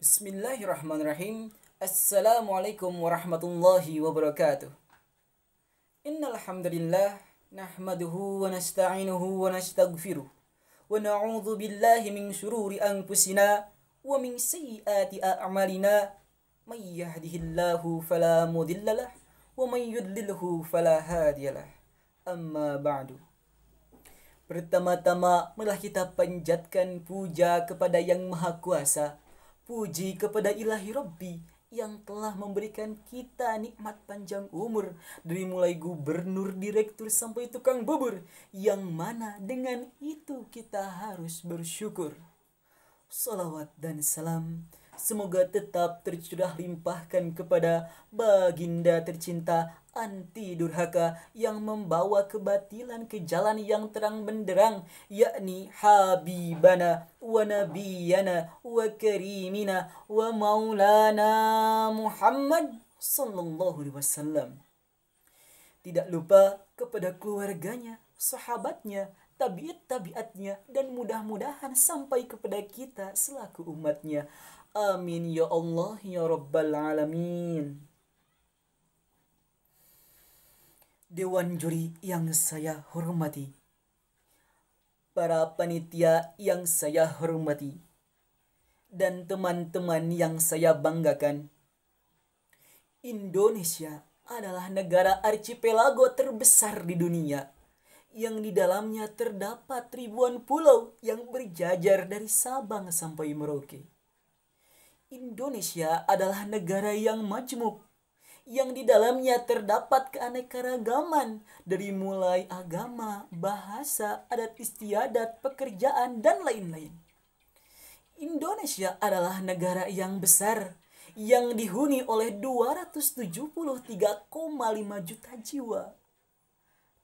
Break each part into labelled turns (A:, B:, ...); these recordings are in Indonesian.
A: Bismillahirrahmanirrahim. Assalamualaikum warahmatullahi wabarakatuh. Innal hamdalillah nahmaduhu wa nasta'inuhu wa nastaghfiruh wa na'udzu billahi min shururi anfusina wa min sayyiati a'malina may yahdihillahu fala mudhillalah wa may yudlilhu fala hadiyalah. Amma ba'du. Pertama-tama marilah kita panjatkan puja kepada Yang Maha Kuasa Puji kepada ilahi Robbi yang telah memberikan kita nikmat panjang umur dari mulai gubernur, direktur sampai tukang bubur yang mana dengan itu kita harus bersyukur. Salawat dan salam semoga tetap tercurah limpahkan kepada baginda tercinta anti durhaka yang membawa kebatilan ke jalan yang terang benderang yakni habibana wa nabiyana wa karimina wa maulana Muhammad sallallahu alaihi wasallam tidak lupa kepada keluarganya sahabatnya tabiat tabiatnya dan mudah-mudahan sampai kepada kita selaku umatnya Amin ya Allah ya Rabbal Alamin. Dewan juri yang saya hormati, para panitia yang saya hormati, dan teman-teman yang saya banggakan. Indonesia adalah negara archipelago terbesar di dunia yang di dalamnya terdapat ribuan pulau yang berjajar dari Sabang sampai Merauke. Indonesia adalah negara yang majemuk, yang di dalamnya terdapat keanekaragaman dari mulai agama, bahasa, adat istiadat, pekerjaan, dan lain-lain. Indonesia adalah negara yang besar, yang dihuni oleh 273,5 juta jiwa.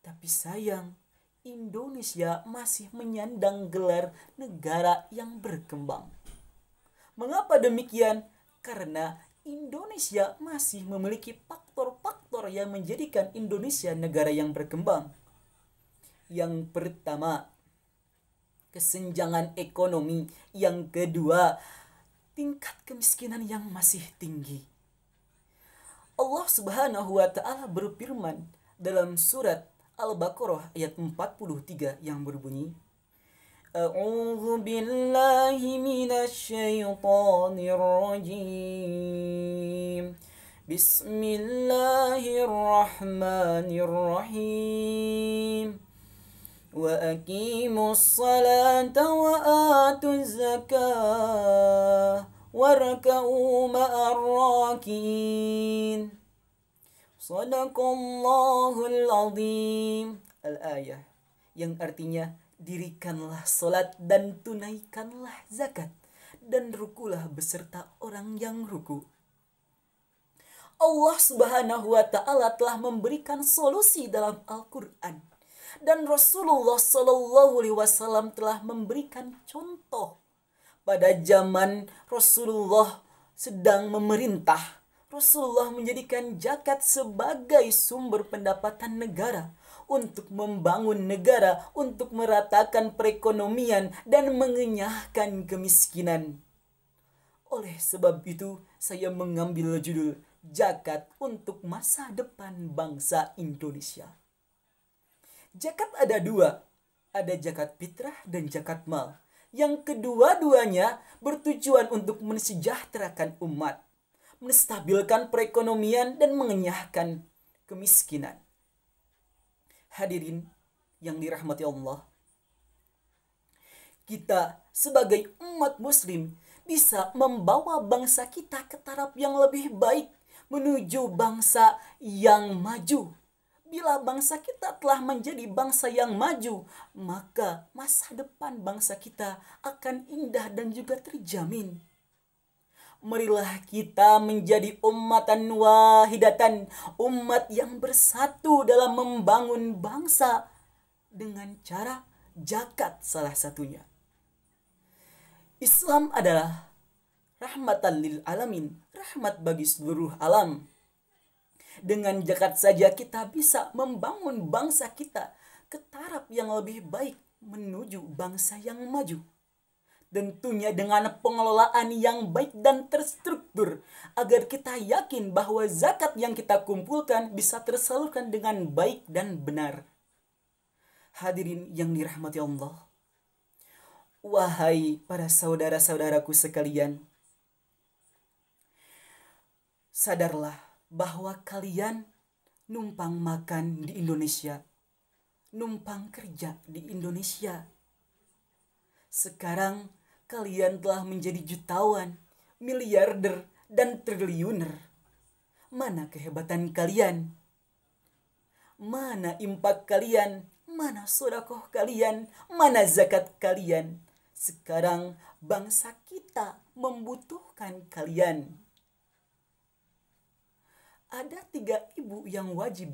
A: Tapi sayang, Indonesia masih menyandang gelar negara yang berkembang. Mengapa demikian? Karena Indonesia masih memiliki faktor-faktor yang menjadikan Indonesia negara yang berkembang. Yang pertama, kesenjangan ekonomi. Yang kedua, tingkat kemiskinan yang masih tinggi. Allah Subhanahu wa taala berfirman dalam surat Al-Baqarah ayat 43 yang berbunyi أعوذ بالله من الشيطان الرجيم بسم الله الرحمن الرحيم وأقيموا الصلاة وآتوا الزكاة واركعوا مع الراكعين صدق الله العظيم الآية yang artinya Dirikanlah solat dan tunaikanlah zakat dan rukulah beserta orang yang ruku. Allah Subhanahu wa taala telah memberikan solusi dalam Al-Qur'an dan Rasulullah Shallallahu alaihi wasallam telah memberikan contoh pada zaman Rasulullah sedang memerintah Rasulullah menjadikan zakat sebagai sumber pendapatan negara untuk membangun negara, untuk meratakan perekonomian dan mengenyahkan kemiskinan. Oleh sebab itu, saya mengambil judul Jakat untuk masa depan bangsa Indonesia. Jakat ada dua, ada jakat fitrah dan jakat mal. Yang kedua-duanya bertujuan untuk mensejahterakan umat, menstabilkan perekonomian dan mengenyahkan kemiskinan hadirin yang dirahmati Allah. Kita sebagai umat muslim bisa membawa bangsa kita ke taraf yang lebih baik menuju bangsa yang maju. Bila bangsa kita telah menjadi bangsa yang maju, maka masa depan bangsa kita akan indah dan juga terjamin. Marilah kita menjadi ummatan wahidatan, umat yang bersatu dalam membangun bangsa dengan cara jakat salah satunya. Islam adalah rahmatan lil alamin, rahmat bagi seluruh alam. Dengan jakat saja kita bisa membangun bangsa kita ke taraf yang lebih baik menuju bangsa yang maju tentunya dengan pengelolaan yang baik dan terstruktur agar kita yakin bahwa zakat yang kita kumpulkan bisa tersalurkan dengan baik dan benar. Hadirin yang dirahmati Allah. Wahai para saudara-saudaraku sekalian, sadarlah bahwa kalian numpang makan di Indonesia, numpang kerja di Indonesia. Sekarang Kalian telah menjadi jutawan, miliarder, dan triliuner. Mana kehebatan kalian? Mana impak kalian? Mana sodakoh kalian? Mana zakat kalian? Sekarang bangsa kita membutuhkan kalian. Ada tiga ibu yang wajib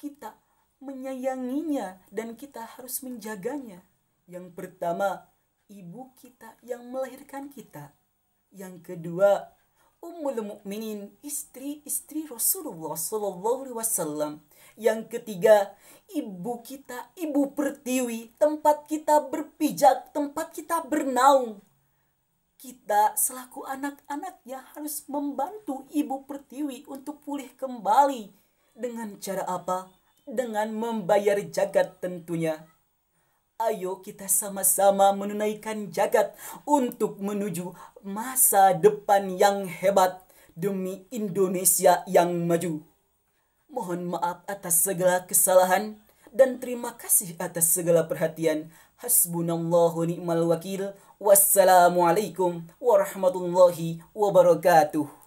A: kita menyayanginya dan kita harus menjaganya. Yang pertama, ibu kita yang melahirkan kita. Yang kedua, Ummul Mukminin, istri-istri Rasulullah Sallallahu Alaihi Wasallam. Yang ketiga, ibu kita, ibu pertiwi, tempat kita berpijak, tempat kita bernaung. Kita selaku anak-anaknya harus membantu ibu pertiwi untuk pulih kembali. Dengan cara apa? Dengan membayar jagat tentunya. Ayo kita sama-sama menunaikan jagat untuk menuju masa depan yang hebat demi Indonesia yang maju. Mohon maaf atas segala kesalahan dan terima kasih atas segala perhatian. Hasbunallahu ni'mal wakil. Wassalamualaikum warahmatullahi wabarakatuh.